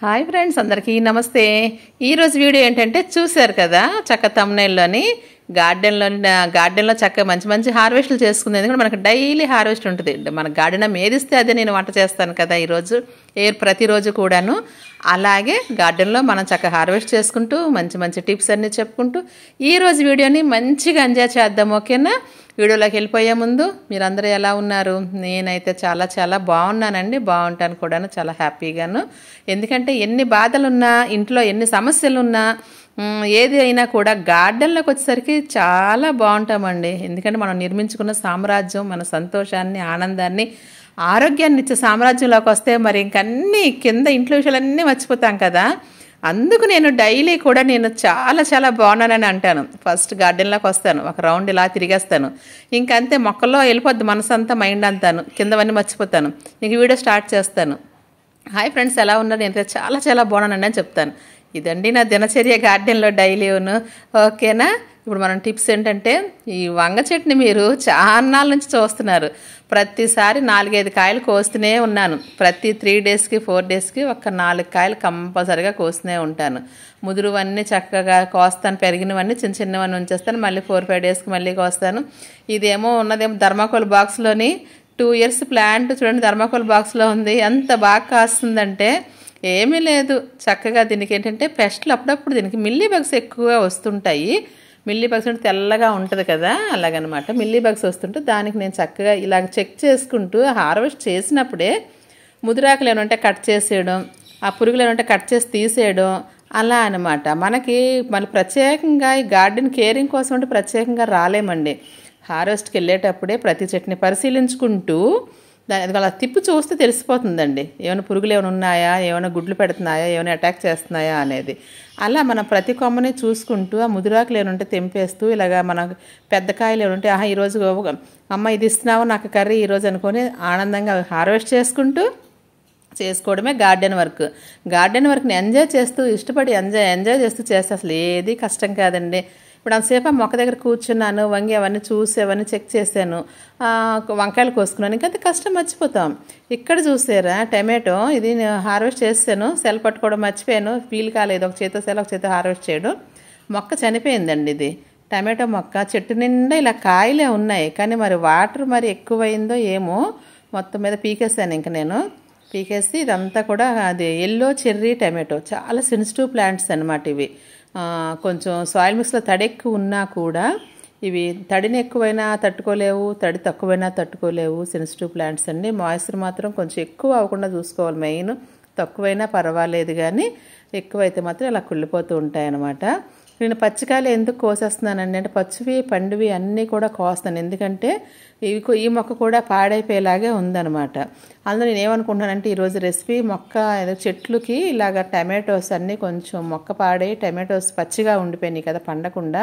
hi friends అందరికీ నమస్తే ఈరోజు వీడియో ఏంటంటే చూశారు కదా చక్క తమ్నైల్లోని గార్డెన్లో గార్డెన్లో చక్కగా మంచి మంచి హార్వెస్ట్లు చేసుకుంది ఎందుకంటే మనకు డైలీ హార్వెస్ట్ ఉంటుంది మన గార్డెన్ ఏదిస్తే అదే నేను వంట చేస్తాను కదా ఈరోజు ఏ ప్రతిరోజు కూడాను అలాగే గార్డెన్లో మనం చక్కగా హార్వెస్ట్ చేసుకుంటూ మంచి మంచి టిప్స్ అన్నీ చెప్పుకుంటూ ఈరోజు వీడియోని మంచిగా ఎంజాయ్ చేద్దాం ఓకేనా వీడియోలోకి వెళ్ళిపోయే ముందు మీరందరూ ఎలా ఉన్నారు నేనైతే చాలా చాలా బాగున్నానండి బాగుంటాను కూడాను చాలా హ్యాపీగాను ఎందుకంటే ఎన్ని బాధలున్నా ఇంట్లో ఎన్ని సమస్యలున్నా ఏది అయినా కూడా గార్డెన్లోకి వచ్చేసరికి చాలా బాగుంటామండి ఎందుకంటే మనం నిర్మించుకున్న సామ్రాజ్యం మన సంతోషాన్ని ఆనందాన్ని ఆరోగ్యాన్ని ఇచ్చే సామ్రాజ్యంలోకి వస్తే మరి ఇంకన్నీ కింద ఇంట్లో విషయాలన్నీ మర్చిపోతాం కదా అందుకు నేను డైలీ కూడా నేను చాలా చాలా బాగున్నానని అంటాను ఫస్ట్ గార్డెన్లోకి వస్తాను ఒక రౌండ్ ఇలా తిరిగేస్తాను ఇంకంతే మొక్కల్లో వెళ్ళిపోద్ది మనసంతా మైండ్ అంతాను కిందవన్నీ మర్చిపోతాను నీకు వీడియో స్టార్ట్ చేస్తాను హాయ్ ఫ్రెండ్స్ ఎలా ఉన్నారు నేను చాలా చాలా బాగున్నానని చెప్తాను ఇదండి నా దినచర్య గార్డెన్లో డైలీ ఓకేనా ఇప్పుడు మనం టిప్స్ ఏంటంటే ఈ వంగ చెట్టుని మీరు చాలా నుంచి చూస్తున్నారు ప్రతిసారి నాలుగైదు కాయలు కోస్తూనే ఉన్నాను ప్రతి త్రీ డేస్కి ఫోర్ డేస్కి ఒక నాలుగు కాయలు కంపల్సరిగా కోస్తూనే ఉంటాను ముదురువన్నీ చక్కగా కోస్తాను పెరిగినవన్నీ చిన్న చిన్నవన్నీ ఉంచేస్తాను మళ్ళీ ఫోర్ ఫైవ్ డేస్కి మళ్ళీ కోస్తాను ఇదేమో ఉన్నదేమో ధర్మాకోల్ బాక్స్లోని టూ ఇయర్స్ ప్లాంట్ చూడండి ధర్మాకోల్ బాక్స్లో ఉంది ఎంత బాగా కాస్తుందంటే ఏమీ లేదు చక్కగా దీనికి ఏంటంటే పెస్ట్లు అప్పుడప్పుడు దీనికి మిల్లీ బగ్స్ ఎక్కువగా వస్తుంటాయి మిల్లీ బగ్స్ అంటే తెల్లగా ఉంటుంది కదా అలాగనమాట మిల్లీ బగ్స్ వస్తుంటే దానికి నేను చక్కగా ఇలాగ చెక్ చేసుకుంటూ హార్వెస్ట్ చేసినప్పుడే ముదిరాకులు ఏమంటే కట్ చేసేయడం ఆ పురుగులు ఏమంటే కట్ చేసి తీసేయడం అలా అనమాట మనకి మన ప్రత్యేకంగా ఈ గార్డెన్ కేరింగ్ కోసం అంటే ప్రత్యేకంగా రాలేమండి హార్వెస్ట్కి వెళ్ళేటప్పుడే ప్రతి చెట్టుని పరిశీలించుకుంటూ దాని అలా తిప్పి చూస్తే తెలిసిపోతుందండి ఏమైనా పురుగులు ఏమైనా ఉన్నాయా ఏమైనా గుడ్లు పెడుతున్నాయా ఏమైనా అటాక్ చేస్తున్నాయా అనేది అలా మనం ప్రతి కొమ్మని చూసుకుంటూ ఆ ముదురాకులు ఏమైనా ఉంటే తెంపేస్తూ ఇలాగ మన పెద్ద కాయలు ఏమంటే ఆహా ఈరోజు అమ్మ ఇది ఇస్తున్నావు నాకు కర్రీ ఈరోజు అనుకొని ఆనందంగా హార్వెస్ట్ చేసుకుంటూ చేసుకోవడమే గార్డెన్ వర్క్ గార్డెన్ వర్క్ని ఎంజాయ్ చేస్తూ ఇష్టపడి ఎంజాయ్ ఎంజాయ్ చేస్తూ చేస్తే అసలు ఏది కష్టం కాదండి ఇప్పుడు అంతసేపు మొక్క దగ్గర కూర్చున్నాను వంగి అవన్నీ చూసి అవన్నీ చెక్ చేశాను వంకాయలు కోసుకున్నాను ఇంకా కష్టం మర్చిపోతాం ఇక్కడ చూసారా టమాటో ఇది హార్వెస్ట్ చేస్తాను సెల్ పట్టుకోవడం మర్చిపోయాను ఫీల్ కాలేదు ఒక చేత సెల్ ఒక చేత హార్వెస్ట్ చేయడం మొక్క చనిపోయిందండి ఇది టమాటో మొక్క చెట్టు నిండా ఇలా కాయలే ఉన్నాయి కానీ మరి వాటర్ మరి ఎక్కువైందో ఏమో మొత్తం మీద పీకేస్తాను ఇంక నేను పీకేస్తే ఇదంతా కూడా అది ఎల్లో చెర్రీ టమాటో చాలా సెన్సిటివ్ ప్లాంట్స్ అనమాట ఇవి కొంచెం సాయిల్ మిక్స్లో తడి ఎక్కువ ఉన్నా కూడా ఇవి తడిని ఎక్కువైనా తట్టుకోలేవు తడి తక్కువైనా తట్టుకోలేవు సెన్సిటివ్ ప్లాంట్స్ అన్ని మాయిశ్చర్ మాత్రం కొంచెం ఎక్కువ అవ్వకుండా చూసుకోవాలి మెయిన్ తక్కువైనా పర్వాలేదు కానీ ఎక్కువైతే మాత్రం ఇలా కుళ్ళిపోతూ ఉంటాయి అన్నమాట నేను పచ్చికాయలు ఎందుకు కోసేస్తున్నానండి అంటే పచ్చివి పండువి అన్నీ కూడా కోస్తాను ఎందుకంటే ఇవి ఈ మొక్క కూడా పాడైపోయేలాగే ఉందన్నమాట అందులో నేను ఏమనుకుంటున్నానంటే ఈరోజు రెసిపీ మొక్క చెట్లుకి ఇలాగ టమాటోస్ అన్నీ కొంచెం మొక్క పాడై టమాటోస్ పచ్చిగా ఉండిపోయినాయి కదా పండకుండా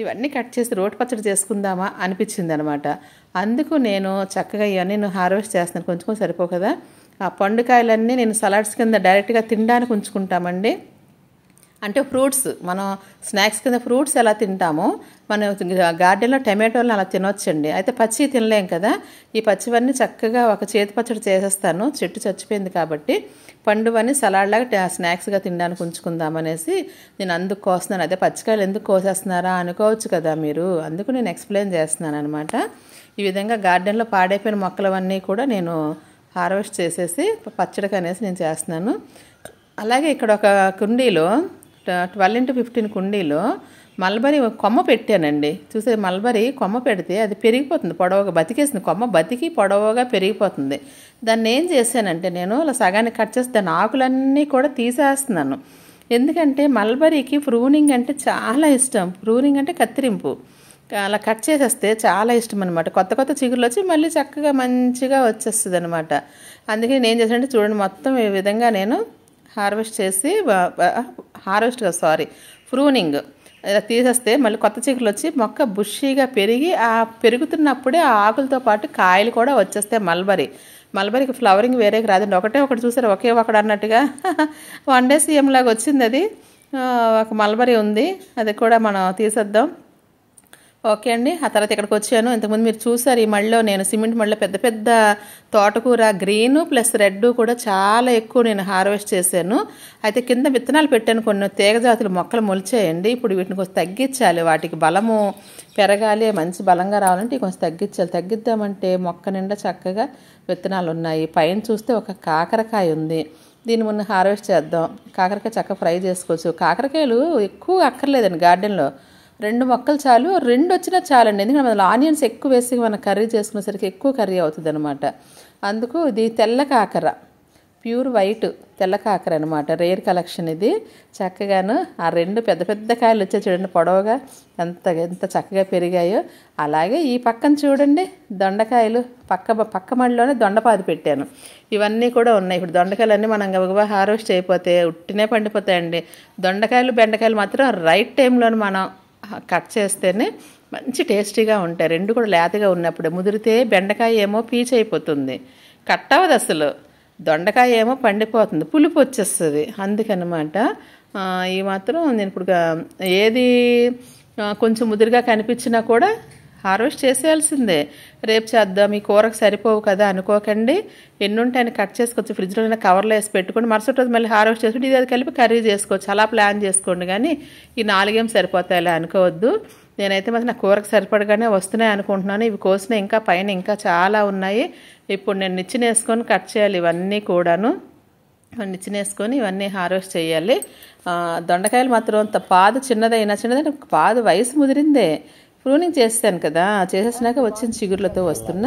ఇవన్నీ కట్ చేసి రోటి పచ్చడి చేసుకుందామా అనిపించింది అనమాట అందుకు నేను చక్కగా ఇవన్నీ నేను హార్వెస్ట్ చేస్తున్నాను కొంచెం సరిపో కదా ఆ పండుకాయలన్నీ నేను సలాడ్స్ కింద డైరెక్ట్గా తినడానికి ఉంచుకుంటామండి అంటే ఫ్రూట్స్ మనం స్నాక్స్ కింద ఫ్రూట్స్ ఎలా తింటామో మనం గార్డెన్లో టమాటోలను అలా తినొచ్చండి అయితే పచ్చి తినలేం కదా ఈ పచ్చివన్నీ చక్కగా ఒక చేతి పచ్చడి చేసేస్తాను చెట్టు చచ్చిపోయింది కాబట్టి పండువని సలాడ్లాగా స్నాక్స్గా తినడానికి ఉంచుకుందాం అనేసి నేను అందుకు కోస్తున్నాను అదే పచ్చికాయలు ఎందుకు కోసేస్తున్నారా అనుకోవచ్చు కదా మీరు అందుకు నేను ఎక్స్ప్లెయిన్ చేస్తున్నాను అనమాట ఈ విధంగా గార్డెన్లో పాడైపోయిన మొక్కలవన్నీ కూడా నేను హార్వెస్ట్ చేసేసి పచ్చడికి అనేసి నేను చేస్తున్నాను అలాగే ఇక్కడ ఒక కుండీలో ట్వెల్వ్ ఇంటూ ఫిఫ్టీన్ కుండీలో మల్బరీ కొమ్మ పెట్టానండి చూసే మల్బరీ కొమ్మ పెడితే అది పెరిగిపోతుంది పొడవుగా బతికేసింది కొమ్మ బతికి పొడవుగా పెరిగిపోతుంది దాన్ని ఏం చేశానంటే నేను ఇలా సగానికి కట్ చేసి దాని ఆకులన్నీ కూడా తీసేస్తున్నాను ఎందుకంటే మల్బరీకి ప్రూనింగ్ అంటే చాలా ఇష్టం ప్రూనింగ్ అంటే కత్తిరింపు అలా కట్ చేసేస్తే చాలా ఇష్టం అనమాట కొత్త కొత్త చిగురులు వచ్చి మళ్ళీ చక్కగా మంచిగా వచ్చేస్తుంది అనమాట అందుకే నేను చేసానంటే చూడండి మొత్తం ఈ విధంగా నేను హార్వెస్ట్ చేసి హార్వెస్ట్ సారీ ఫ్రూనింగ్ ఇలా తీసేస్తే మళ్ళీ కొత్త చిగులు వచ్చి మొక్క బుషీగా పెరిగి ఆ పెరుగుతున్నప్పుడే ఆ ఆకులతో పాటు కాయలు కూడా వచ్చేస్తాయి మల్బరీ మల్బరీకి ఫ్లవరింగ్ వేరేకి రాదండి ఒకటే ఒకటి చూసారు ఒకే ఒకటి అన్నట్టుగా వన్ డే సీఎం లాగా వచ్చింది అది ఒక మల్బరీ ఉంది అది కూడా మనం తీసేద్దాం ఓకే అండి ఆ తర్వాత ఇక్కడికి వచ్చాను ఇంతకుముందు మీరు చూసారు ఈ మళ్ళీ నేను సిమెంట్ మళ్ళీ పెద్ద పెద్ద తోటకూర గ్రీను ప్లస్ రెడ్ కూడా చాలా ఎక్కువ నేను హార్వెస్ట్ చేశాను అయితే కింద విత్తనాలు పెట్టాను కొన్ని తీగ జాతులు మొక్కలు మొలిచాయండి ఇప్పుడు వీటిని కొంచెం తగ్గించాలి వాటికి బలము పెరగాలి మంచి బలంగా రావాలంటే కొంచెం తగ్గించాలి తగ్గిద్దామంటే మొక్క నిండా చక్కగా విత్తనాలు ఉన్నాయి పైన చూస్తే ఒక కాకరకాయ ఉంది దీని మొన్న హార్వెస్ట్ చేద్దాం కాకరకాయ చక్కగా ఫ్రై చేసుకోవచ్చు కాకరకాయలు ఎక్కువ అక్కర్లేదండి గార్డెన్లో రెండు మొక్కలు చాలు రెండు వచ్చినా చాలండి ఎందుకంటే మనం ఆనియన్స్ ఎక్కువ వేసి మనం కర్రీ చేసుకునేసరికి ఎక్కువ కర్రీ అవుతుంది అనమాట అందుకు ఇది తెల్ల కాకర ప్యూర్ వైట్ తెల్ల కాకర అనమాట రేర్ కలెక్షన్ ఇది చక్కగాను ఆ రెండు పెద్ద పెద్ద కాయలు వచ్చాయి చూడండి పొడవుగా ఎంత ఎంత చక్కగా పెరిగాయో అలాగే ఈ పక్కన చూడండి దొండకాయలు పక్క పక్క మడిలోనే దొండపాది పెట్టాను ఇవన్నీ కూడా ఉన్నాయి ఇప్పుడు దొండకాయలు అన్నీ మనం గబగబా హార్వెస్ట్ అయిపోతే ఉట్టినే పండిపోతాయండి దొండకాయలు బెండకాయలు మాత్రం రైట్ టైంలో మనం కట్ చేస్తేనే మంచి టేస్టీగా ఉంటాయి రెండు కూడా లేతగా ఉన్నప్పుడు ముదిరితే బెండకాయ ఏమో పీచ్ అయిపోతుంది కట్ అవ్వదు అసలు దొండకాయ ఏమో పండిపోతుంది పులుపు వచ్చేస్తుంది అందుకనమాట ఈ మాత్రం నేను ఇప్పుడు ఏది కొంచెం ముదిరిగా కనిపించినా కూడా హార్వెస్ట్ చేసేయాల్సిందే రేపు చేద్దాం ఈ కూరకు సరిపోవు కదా అనుకోకండి ఎన్నుంటాయని ఆయన కట్ చేసుకోవచ్చు ఫ్రిడ్జ్లో కవర్లో వేసి పెట్టుకోండి మరుసటి రోజు మళ్ళీ హార్వెస్ట్ చేసుకుంటే ఇది అది కలిపి కర్రీ చేసుకోవచ్చు అలా ప్లాన్ చేసుకోండి కానీ ఈ నాలుగేం సరిపోతాయిలా అనుకోవద్దు నేనైతే మరి నా కూరకు సరిపడగానే వస్తున్నాయి అనుకుంటున్నాను ఇవి కోసిన ఇంకా పైన ఇంకా చాలా ఉన్నాయి ఇప్పుడు నేను నిచ్చిన వేసుకొని కట్ చేయాలి ఇవన్నీ కూడాను నిచ్చినేసుకొని ఇవన్నీ హార్వెస్ట్ చేయాలి దొండకాయలు మాత్రం అంత పాదు చిన్నదైనా చిన్నదైనా పాదు వయసు ముదిరిందే ప్రూనింగ్ చేస్తాను కదా చేసేసినాక వచ్చిన చిగుర్లతో వస్తున్న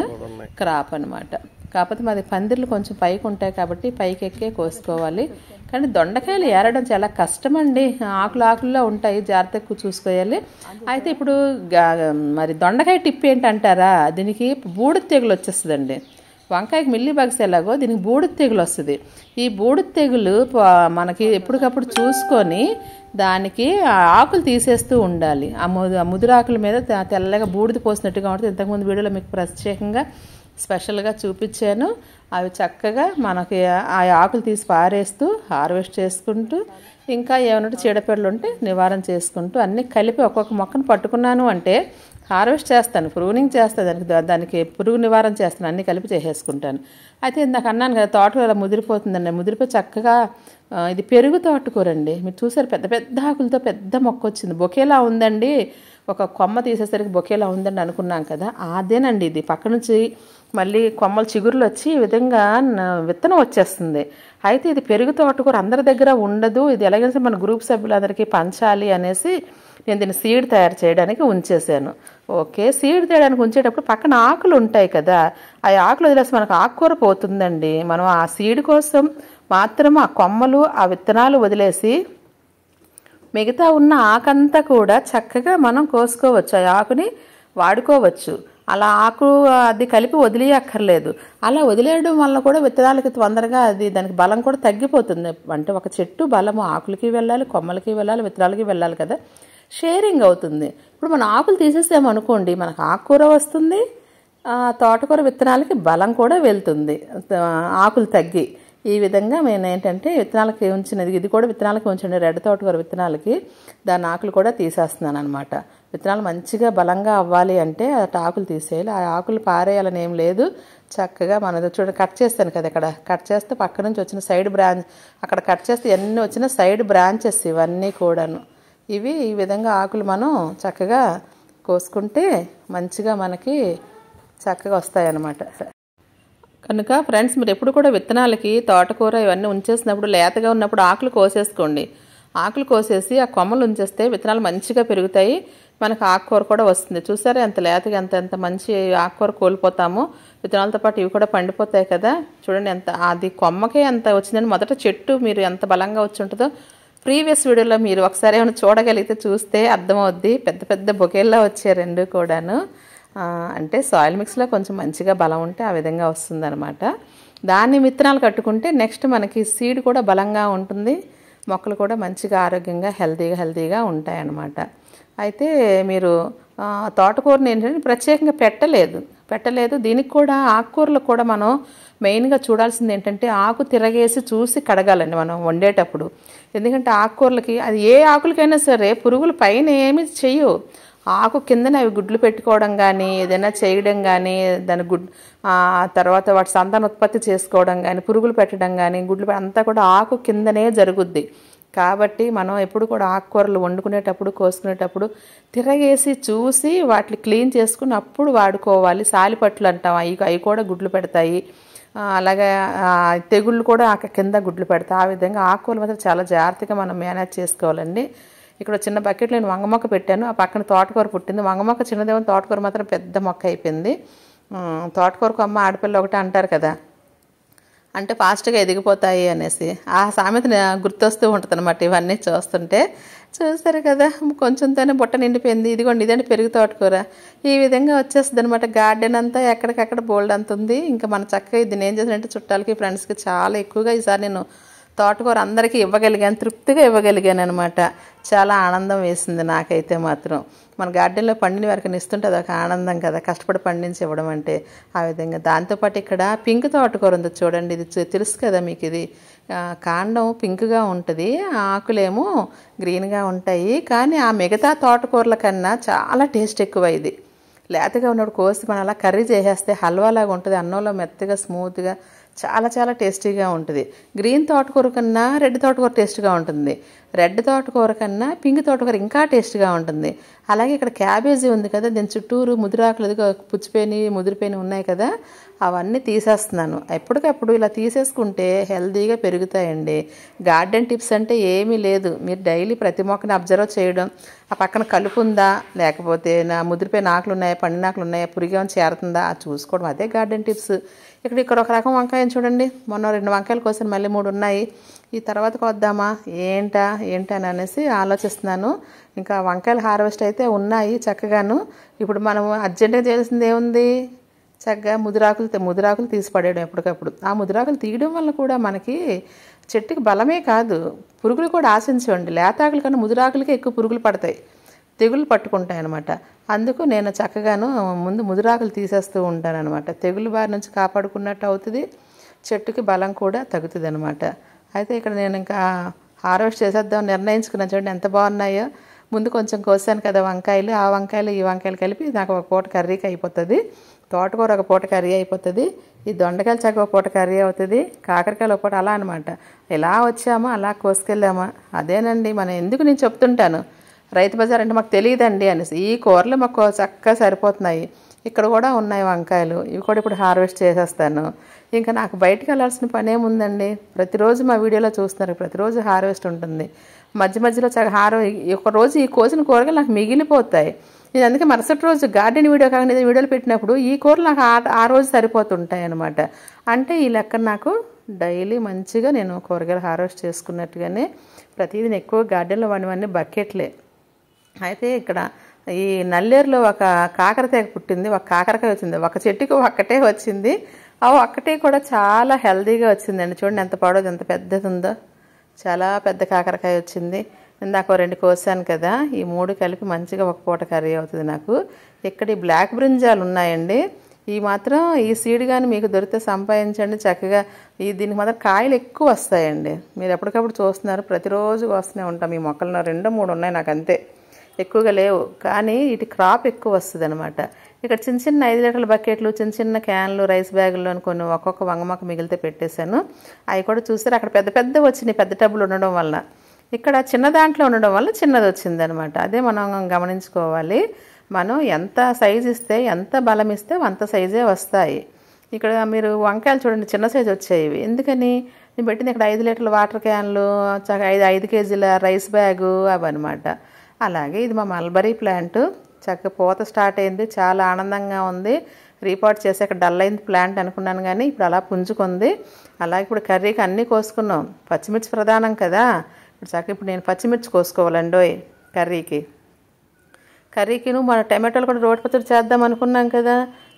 క్రాప్ అనమాట కాకపోతే మాది పందిర్లు కొంచెం పైకి ఉంటాయి కాబట్టి పైకి ఎక్కే కోసుకోవాలి కానీ దొండకాయలు ఏరడం చాలా కష్టం అండి ఆకులు ఆకుల్లో ఉంటాయి జాగ్రత్తగా చూసుకోవాలి అయితే ఇప్పుడు మరి దొండకాయ టిప్ ఏంటంటారా దీనికి బూడిద తెగులు వచ్చేస్తుందండి వంకాయకి మిల్లి బగ్స్ ఎలాగో దీనికి బూడిద తెగులు వస్తుంది ఈ బూడిద తెగులు మనకి ఎప్పటికప్పుడు చూసుకొని దానికి ఆకులు తీసేస్తూ ఉండాలి ఆ ముదు ముదురాకుల మీద తెల్లగా బూడిద పోసినట్టుగా ఉంటుంది ఇంతకుముందు వీడియోలో మీకు ప్రత్యేకంగా స్పెషల్గా చూపించాను అవి చక్కగా మనకి ఆ ఆకులు తీసి పారేస్తూ హార్వెస్ట్ చేసుకుంటూ ఇంకా ఏమైనా చీడపీడలు ఉంటే నివారణ చేసుకుంటూ అన్నీ కలిపి ఒక్కొక్క మొక్కను పట్టుకున్నాను అంటే హార్వెస్ట్ చేస్తాను ప్రూనింగ్ చేస్తాను దానికి దానికి పురుగు నివారణ చేస్తాను అన్నీ కలిపి చేసేసుకుంటాను అయితే ఇందాక అన్నాను కదా తోటకూర ముదిరిపోతుందండి ముదిరిపోయి చక్కగా ఇది పెరుగు తోటకూరండి మీరు చూసారు పెద్ద పెద్ద ఆకులతో పెద్ద మొక్క వచ్చింది బొకేలా ఉందండి ఒక కొమ్మ తీసేసరికి బొకేలా ఉందండి అనుకున్నాం కదా అదేనండి ఇది పక్క నుంచి మళ్ళీ కొమ్మలు చిగురులు వచ్చి ఈ విధంగా విత్తనం వచ్చేస్తుంది అయితే ఇది పెరుగు తోటకూర అందరి దగ్గర ఉండదు ఇది ఎలాగైనా మన గ్రూప్ సభ్యులందరికీ పంచాలి అనేసి నేను దీన్ని సీడ్ తయారు చేయడానికి ఉంచేసాను ఓకే సీడ్ తేయడానికి ఉంచేటప్పుడు పక్కన ఆకులు ఉంటాయి కదా ఆ ఆకులు వదిలేసి మనకు ఆకుకూర పోతుందండి మనం ఆ సీడ్ కోసం మాత్రం ఆ కొమ్మలు ఆ విత్తనాలు వదిలేసి మిగతా ఉన్న ఆకంతా కూడా చక్కగా మనం కోసుకోవచ్చు ఆ ఆకుని వాడుకోవచ్చు అలా ఆకు అది కలిపి వదిలేయక్కర్లేదు అలా వదిలేయడం వల్ల కూడా విత్తనాలకి తొందరగా అది దానికి బలం కూడా తగ్గిపోతుంది అంటే ఒక చెట్టు బలము ఆకులకి వెళ్ళాలి కొమ్మలకి వెళ్ళాలి విత్తనాలకి వెళ్ళాలి కదా షేరింగ్ అవుతుంది ఇప్పుడు మనం ఆకులు తీసేసామనుకోండి మనకు ఆకుకూర వస్తుంది తోటకూర విత్తనాలకి బలం కూడా వెళ్తుంది ఆకులు తగ్గి ఈ విధంగా మేము ఏంటంటే విత్తనాలకి ఉంచినది ఇది కూడా విత్తనాలకి ఉంచండి రెడ్ తోటకూర విత్తనాలకి దాని ఆకులు కూడా తీసేస్తున్నాను అనమాట విత్తనాలు మంచిగా బలంగా అవ్వాలి అంటే అటు ఆకులు తీసేయాలి ఆ ఆకులు పారేయాలని ఏం లేదు చక్కగా మన చూడ కట్ చేస్తాను కదా ఇక్కడ కట్ చేస్తే పక్క నుంచి వచ్చిన సైడ్ బ్రాంచ్ అక్కడ కట్ చేస్తే ఎన్ని వచ్చిన సైడ్ బ్రాంచెస్ ఇవన్నీ కూడాను ఇవి ఈ విధంగా ఆకులు మనం చక్కగా కోసుకుంటే మంచిగా మనకి చక్కగా వస్తాయన్నమాట కనుక ఫ్రెండ్స్ మీరు ఎప్పుడు కూడా విత్తనాలకి తోటకూర ఇవన్నీ ఉంచేసినప్పుడు లేతగా ఉన్నప్పుడు ఆకులు కోసేసుకోండి ఆకులు కోసేసి ఆ కొమ్మలు ఉంచేస్తే విత్తనాలు మంచిగా పెరుగుతాయి మనకు ఆకుకూర కూడా వస్తుంది చూసారా ఎంత లేతగా ఎంత ఎంత మంచి ఆకుకూర కోల్పోతాము విత్తనాలతో పాటు ఇవి కూడా పండిపోతాయి కదా చూడండి ఎంత అది కొమ్మకే ఎంత వచ్చిందని మొదట చెట్టు మీరు ఎంత బలంగా వచ్చి ఉంటుందో ప్రీవియస్ వీడియోలో మీరు ఒకసారి ఏమైనా చూడగలిగితే చూస్తే అర్థమవుద్ది పెద్ద పెద్ద బొకేల్లో వచ్చే రెండు కూడాను అంటే సాయిల్ మిక్స్లో కొంచెం మంచిగా బలం ఉంటే ఆ విధంగా వస్తుందన్నమాట దాన్ని విత్తనాలు కట్టుకుంటే నెక్స్ట్ మనకి సీడ్ కూడా బలంగా ఉంటుంది మొక్కలు కూడా మంచిగా ఆరోగ్యంగా హెల్తీగా హెల్తీగా ఉంటాయన్నమాట అయితే మీరు తోటకూరని ఏంటంటే ప్రత్యేకంగా పెట్టలేదు పెట్టలేదు దీనికి కూడా ఆకుకూరలు కూడా మనం మెయిన్గా చూడాల్సింది ఏంటంటే ఆకు తిరగేసి చూసి కడగాలండి మనం వండేటప్పుడు ఎందుకంటే ఆకుకూరలకి అది ఏ ఆకులకైనా సరే పురుగులు పైన ఏమి చెయ్యవు ఆకు కిందనే అవి గుడ్లు పెట్టుకోవడం కానీ ఏదైనా చేయడం కానీ దాని గుడ్ తర్వాత వాటి సంతాన ఉత్పత్తి చేసుకోవడం కానీ పురుగులు పెట్టడం కానీ గుడ్లు అంతా కూడా ఆకు కిందనే జరుగుద్ది కాబట్టి మనం ఎప్పుడు కూడా ఆకుకూరలు వండుకునేటప్పుడు కోసుకునేటప్పుడు తిరగేసి చూసి వాటిని క్లీన్ చేసుకుని అప్పుడు వాడుకోవాలి సాలిపట్లు అంటాం అవి అవి కూడా గుడ్లు పెడతాయి అలాగే తెగుళ్ళు కూడా ఆ కింద గుడ్లు పెడతాయి ఆ విధంగా ఆకుకూరలు మాత్రం చాలా జాగ్రత్తగా మనం మేనేజ్ చేసుకోవాలండి ఇక్కడ చిన్న బకెట్లో నేను వంగ మొక్క పెట్టాను ఆ పక్కన తోటకూర పుట్టింది వంగ మొక్క చిన్నదేమో తోటకూర మాత్రం పెద్ద మొక్క అయిపోయింది తోటకూరకు అమ్మ ఆడపిల్ల ఒకటి అంటారు కదా అంటే ఫాస్ట్గా ఎదిగిపోతాయి అనేసి ఆ సామెత గుర్తొస్తూ ఉంటుంది అనమాట ఇవన్నీ చూస్తుంటే చూస్తారు కదా కొంచెంతోనే బుట్ట నిండిపోయింది ఇదిగోండి ఇదండి పెరుగు తోటకూర ఈ విధంగా వచ్చేస్తుంది అనమాట గార్డెన్ అంతా ఎక్కడికక్కడ బోల్డ్ అంత ఉంది ఇంకా మన చక్కగా ఇది నేను చేసినట్టు చుట్టాలకి ఫ్రెండ్స్కి చాలా ఎక్కువగా ఈసారి నేను తోటకూర అందరికీ ఇవ్వగలిగాను తృప్తిగా ఇవ్వగలిగాను అనమాట చాలా ఆనందం వేసింది నాకైతే మాత్రం మన గార్డెన్లో పండిన వరకు ఇస్తుంటే అదొక ఆనందం కదా కష్టపడి పండించి ఇవ్వడం అంటే ఆ విధంగా దాంతోపాటు ఇక్కడ పింక్ తోటకూర ఉంది చూడండి ఇది తెలుసు కదా మీకు ఇది కాండం పింక్గా ఉంటుంది ఆకులేమో గ్రీన్గా ఉంటాయి కానీ ఆ మిగతా తోటకూరల కన్నా చాలా టేస్ట్ ఎక్కువ ఇది లేతగా ఉన్నప్పుడు కోసి మనం అలా కర్రీ చేసేస్తే హల్వాలాగా ఉంటుంది అన్నంలో మెత్తగా స్మూత్గా చాలా చాలా టేస్టీగా ఉంటుంది గ్రీన్ తోటకూర కన్నా రెడ్ తోటకూర టేస్ట్గా ఉంటుంది రెడ్ తోటకూర కన్నా పింక్ తోటకూర ఇంకా టేస్ట్గా ఉంటుంది అలాగే ఇక్కడ క్యాబేజీ ఉంది కదా దీని చుట్టూరు ముదిరాకులు పుచ్చిపోయి ముదిరిపోయిన ఉన్నాయి కదా అవన్నీ తీసేస్తున్నాను ఎప్పటికప్పుడు ఇలా తీసేసుకుంటే హెల్తీగా పెరుగుతాయండి గార్డెన్ టిప్స్ అంటే ఏమీ లేదు మీరు డైలీ ప్రతి మొక్కని అబ్జర్వ్ చేయడం ఆ పక్కన కలుపు ఉందా లేకపోతే నా ముదిరిపోయిన ఆకులు ఉన్నాయా పండిన ఆకులు ఉన్నాయా పురిగేమని చేరుతుందా అది చూసుకోవడం అదే గార్డెన్ టిప్స్ ఇక్కడ ఇక్కడ ఒక రకం వంకాయ చూడండి మొన్న రెండు వంకాయలు కోసం మళ్ళీ మూడు ఉన్నాయి ఈ తర్వాత వద్దామా ఏంటా ఏంటని అనేసి ఆలోచిస్తున్నాను ఇంకా వంకాయలు హార్వెస్ట్ అయితే ఉన్నాయి చక్కగాను ఇప్పుడు మనం అర్జెంటుగా చేయాల్సింది ఏముంది చక్కగా ముదిరాకులు ముదిరాకులు తీసి పడేయడం ఎప్పటికప్పుడు ఆ ముదిరాకులు తీయడం వల్ల కూడా మనకి చెట్టుకి బలమే కాదు పురుగులు కూడా ఆశించండి లేతాకుల కన్నా ముదిరాకులకే ఎక్కువ పురుగులు పడతాయి తెగులు పట్టుకుంటాయి అనమాట అందుకు నేను చక్కగాను ముందు ముదిరాకులు తీసేస్తూ ఉంటాను అనమాట తెగులు బారి నుంచి కాపాడుకున్నట్టు అవుతుంది చెట్టుకి బలం కూడా తగ్గుతుంది అనమాట అయితే ఇక్కడ నేను ఇంకా హార్వెస్ట్ చేసేద్దాం నిర్ణయించుకున్నాను చూడండి ఎంత బాగున్నాయో ముందు కొంచెం కోసాను కదా వంకాయలు ఆ వంకాయలు ఈ వంకాయలు కలిపి నాకు ఒక పూట కర్రీకి అయిపోతుంది తోటకూర ఒక పూట కర్రీ అయిపోతుంది ఈ దొండకాయలు చక్క ఒక పూట కర్రీ అవుతుంది కాకరకాయలు ఒక పూట అలా అనమాట ఎలా వచ్చామా అలా కోసుకెళ్ళామా అదేనండి మనం ఎందుకు నేను చెప్తుంటాను రైతు బజార్ అంటే మాకు తెలియదండి అనేసి ఈ కూరలు మాకు చక్కగా సరిపోతున్నాయి ఇక్కడ కూడా ఉన్నాయి వంకాయలు ఇవి కూడా ఇప్పుడు హార్వెస్ట్ చేసేస్తాను ఇంకా నాకు బయటకు వెళ్ళాల్సిన పని ఏముందండి ప్రతిరోజు మా వీడియోలో చూస్తున్నారు ప్రతిరోజు హార్వెస్ట్ ఉంటుంది మధ్య మధ్యలో చక్క హార్వె ఒక రోజు ఈ కోసిన కూరగాయలు నాకు మిగిలిపోతాయి నేను అందుకే మరుసటి రోజు గార్డెన్ వీడియో కాకుండా వీడియోలు పెట్టినప్పుడు ఈ కూరలు నాకు ఆ రోజు సరిపోతుంటాయి అనమాట అంటే ఈ లెక్క నాకు డైలీ మంచిగా నేను కూరగాయలు హార్వెస్ట్ చేసుకున్నట్టుగానే ప్రతిదీ ఎక్కువ గార్డెన్లో వాడినవన్నీ బకెట్లే అయితే ఇక్కడ ఈ నల్లేరులో ఒక కాకరకాయ పుట్టింది ఒక కాకరకాయ వచ్చింది ఒక చెట్టుకు ఒక్కటే వచ్చింది ఆ ఒక్కటే కూడా చాలా హెల్దీగా వచ్చిందండి చూడండి ఎంత పాడోది ఎంత పెద్దది ఉందో చాలా పెద్ద కాకరకాయ వచ్చింది ఇందాక రెండు కోసాను కదా ఈ మూడు కలిపి మంచిగా ఒక పూట కర్రీ అవుతుంది నాకు ఇక్కడ ఈ బ్లాక్ బ్రింజాలు ఉన్నాయండి ఈ మాత్రం ఈ సీడ్ కానీ మీకు దొరికితే సంపాదించండి చక్కగా ఈ దీనికి మాత్రం కాయలు ఎక్కువ వస్తాయండి మీరు ఎప్పటికప్పుడు చూస్తున్నారు ప్రతిరోజు వస్తూనే ఉంటాం ఈ మొక్కలను రెండు మూడు ఉన్నాయి నాకు అంతే ఎక్కువగా లేవు కానీ ఇటు క్రాప్ ఎక్కువ వస్తుంది అనమాట ఇక్కడ చిన్న చిన్న ఐదు లీటర్ల బకెట్లు చిన్న చిన్న క్యాన్లు రైస్ అని కొన్ని ఒక్కొక్క వంగమక్క మిగిలితే పెట్టేశాను అవి కూడా చూసారు అక్కడ పెద్ద పెద్ద వచ్చినాయి పెద్ద టబ్బులు ఉండడం వల్ల ఇక్కడ చిన్న దాంట్లో ఉండడం వల్ల చిన్నది వచ్చింది అనమాట అదే మనం గమనించుకోవాలి మనం ఎంత సైజు ఇస్తే ఎంత బలం ఇస్తే అంత సైజే వస్తాయి ఇక్కడ మీరు వంకాయలు చూడండి చిన్న సైజు వచ్చాయి ఎందుకని నేను పెట్టింది ఇక్కడ ఐదు లీటర్ల వాటర్ క్యాన్లు ఐదు ఐదు కేజీల రైస్ బ్యాగు అవన్నమాట అలాగే ఇది మా మల్బరీ ప్లాంట్ చక్కగా పూత స్టార్ట్ అయింది చాలా ఆనందంగా ఉంది రీపాట్ అక్కడ డల్ అయింది ప్లాంట్ అనుకున్నాను కానీ ఇప్పుడు అలా పుంజుకుంది అలాగే ఇప్పుడు కర్రీకి అన్నీ కోసుకున్నాం పచ్చిమిర్చి ప్రధానం కదా ఇప్పుడు ఇప్పుడు నేను పచ్చిమిర్చి కోసుకోవాలండి కర్రీకి కర్రీకిను మన టమాటోలు కూడా రోటి పచ్చడి చేద్దాం అనుకున్నాం కదా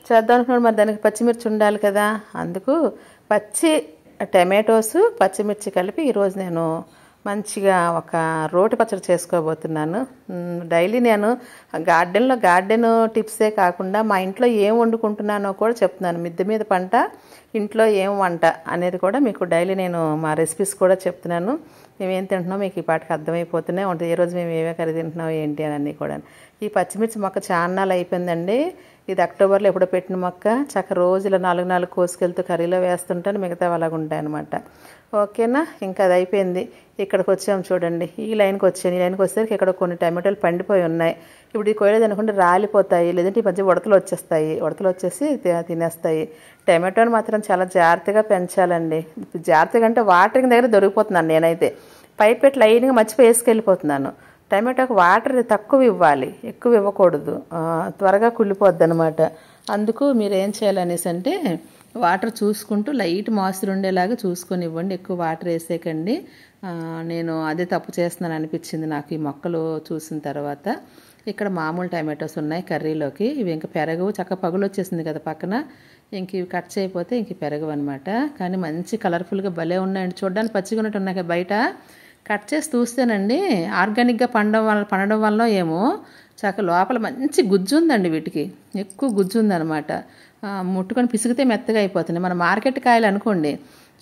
చేద్దాం అనుకున్నాడు మరి దానికి పచ్చిమిర్చి ఉండాలి కదా అందుకు పచ్చి టమాటోస్ పచ్చిమిర్చి కలిపి ఈరోజు నేను మంచిగా ఒక రోటి పచ్చడి చేసుకోబోతున్నాను డైలీ నేను గార్డెన్లో గార్డెన్ టిప్సే కాకుండా మా ఇంట్లో ఏం వండుకుంటున్నానో కూడా చెప్తున్నాను మిద్దె మీద పంట ఇంట్లో ఏం వంట అనేది కూడా మీకు డైలీ నేను మా రెసిపీస్ కూడా చెప్తున్నాను మేమేం తింటున్నాం మీకు ఈ పాటకు అర్థమైపోతున్నాయి ఉంటుంది ఈరోజు మేము ఏమే కర్రీ తింటున్నాం ఏంటి అని అన్నీ కూడా ఈ పచ్చిమిర్చి మొక్క చాన్నాలు అయిపోయిందండి ఇది అక్టోబర్లో ఎప్పుడో పెట్టిన మొక్క చక్క రోజుల నాలుగు నాలుగు కోసుకెళ్తూ కర్రీలో వేస్తుంటాను మిగతా అలాగ ఉంటాయి అనమాట ఓకేనా ఇంకా అది అయిపోయింది ఇక్కడికి వచ్చాము చూడండి ఈ లైన్కి వచ్చాను ఈ లైన్కి వచ్చేసరికి ఇక్కడ కొన్ని టమాటోలు పండిపోయి ఉన్నాయి ఇప్పుడు ఈ కోయలేదు అనుకుంటే రాలిపోతాయి లేదంటే ఈ మధ్య ఉడతలు వచ్చేస్తాయి ఉడతలు వచ్చేసి తినేస్తాయి టమాటోని మాత్రం చాలా జాగ్రత్తగా పెంచాలండి జాగ్రత్తగా అంటే వాటరింగ్ దగ్గర దొరికిపోతున్నాను నేనైతే పైప్ పెట్టి లైన్గా మర్చిపోయి వేసుకెళ్ళిపోతున్నాను టమాటోకి వాటర్ తక్కువ ఇవ్వాలి ఎక్కువ ఇవ్వకూడదు త్వరగా కుళ్ళిపోద్ది అనమాట అందుకు మీరు ఏం చేయాలనేసి అంటే వాటర్ చూసుకుంటూ లైట్ మాస్టర్ ఉండేలాగా చూసుకొని ఇవ్వండి ఎక్కువ వాటర్ వేసేకండి నేను అదే తప్పు చేస్తున్నాను అనిపించింది నాకు ఈ మొక్కలు చూసిన తర్వాత ఇక్కడ మామూలు టమాటోస్ ఉన్నాయి కర్రీలోకి ఇవి ఇంకా పెరగవు చక్క పగులు వచ్చేసింది కదా పక్కన ఇంక ఇవి కట్ చేయకపోతే ఇంక పెరగవు అనమాట కానీ మంచి కలర్ఫుల్గా భలే ఉన్నాయండి చూడడానికి పచ్చిగా ఉన్నట్టు ఉన్నాయి బయట కట్ చేసి చూస్తేనండి ఆర్గానిక్గా పండడం వల్ల పండడం వల్ల ఏమో చక్క లోపల మంచి గుజ్జు ఉందండి వీటికి ఎక్కువ గుజ్జు ఉందనమాట ముట్టుకొని పిసిగితే మెత్తగా అయిపోతుంది మన మార్కెట్ కాయలు అనుకోండి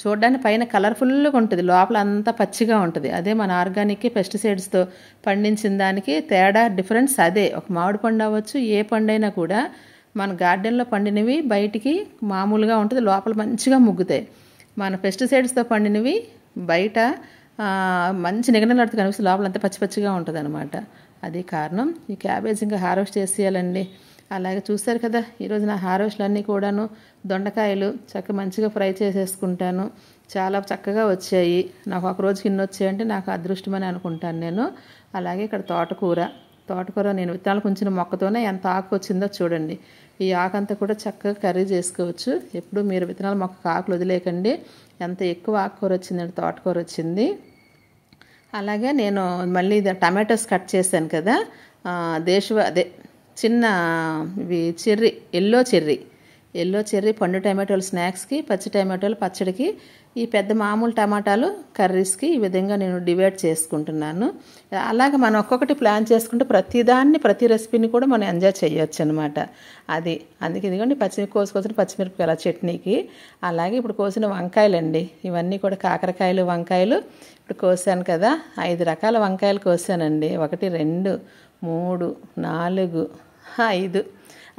చూడడానికి పైన కలర్ఫుల్గా ఉంటుంది లోపల అంతా పచ్చిగా ఉంటుంది అదే మన ఆర్గానిక్ పెస్టిసైడ్స్తో పండించిన దానికి తేడా డిఫరెన్స్ అదే ఒక మామిడి పండు అవ్వచ్చు ఏ పండైనా కూడా మన గార్డెన్లో పండినవి బయటికి మామూలుగా ఉంటుంది లోపల మంచిగా ముగ్గుతాయి మన పెస్టిసైడ్స్తో పండినవి బయట మంచి నిగనలాడుతూ కనిపిస్తుంది లోపల అంతా పచ్చి పచ్చిగా ఉంటుంది అనమాట అది కారణం ఈ క్యాబేజ్ ఇంకా హార్వెస్ట్ చేసేయాలండి అలాగే చూశారు కదా ఈరోజు నా హార్వెస్ట్లన్నీ కూడాను దొండకాయలు చక్క మంచిగా ఫ్రై చేసేసుకుంటాను చాలా చక్కగా వచ్చాయి నాకు ఒక రోజుకి ఇన్ని వచ్చాయంటే నాకు అదృష్టం అని అనుకుంటాను నేను అలాగే ఇక్కడ తోటకూర తోటకూర నేను విత్తనాలు కొంచెం మొక్కతోనే ఎంత ఆకు వచ్చిందో చూడండి ఈ ఆకంతా కూడా చక్కగా కర్రీ చేసుకోవచ్చు ఎప్పుడు మీరు విత్తనాలు మొక్క ఆకులు వదిలేకండి ఎంత ఎక్కువ ఆకుకూర వచ్చిందండి తోటకూర వచ్చింది అలాగే నేను మళ్ళీ టమాటోస్ కట్ చేశాను కదా దేశ అదే చిన్న ఇవి cherry yellow cherry yellow cherry పండు టమాటోలు స్నాక్స్కి పచ్చి టమాటోలు పచ్చడికి ఈ పెద్ద మామూలు టమాటాలు కర్రీస్కి ఈ విధంగా నేను డివైడ్ చేసుకుంటున్నాను అలాగే మనం ఒక్కొక్కటి ప్లాన్ చేసుకుంటే ప్రతిదాన్ని ప్రతి రెసిపీని కూడా మనం ఎంజాయ్ చేయొచ్చు అనమాట అది అందుకే ఇదిగోండి పచ్చిమి కోసుకొచ్చిన పచ్చిమిరపకాయల చట్నీకి అలాగే ఇప్పుడు కోసిన వంకాయలండి ఇవన్నీ కూడా కాకరకాయలు వంకాయలు ఇప్పుడు కోసాను కదా ఐదు రకాల వంకాయలు కోసానండి ఒకటి రెండు మూడు నాలుగు ఐదు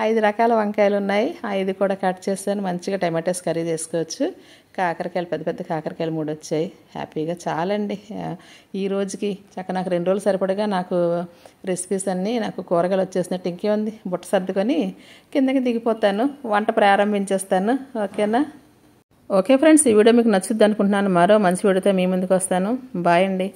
ఐదు రకాల వంకాయలు ఉన్నాయి ఐదు కూడా కట్ చేస్తాను మంచిగా టమాటోస్ కర్రీ చేసుకోవచ్చు కాకరకాయలు పెద్ద పెద్ద కాకరకాయలు మూడు వచ్చాయి హ్యాపీగా చాలండి ఈ రోజుకి చక్క నాకు రెండు రోజులు సరిపడగా నాకు రెసిపీస్ అన్నీ నాకు కూరగాయలు వచ్చేసినట్టు ఇంకేముంది బుట్ట సర్దుకొని కిందకి దిగిపోతాను వంట ప్రారంభించేస్తాను ఓకేనా ఓకే ఫ్రెండ్స్ ఈ వీడియో మీకు నచ్చుద్ది అనుకుంటున్నాను మరో మంచి వీడియోతో మీ ముందుకు వస్తాను బాయ్ అండి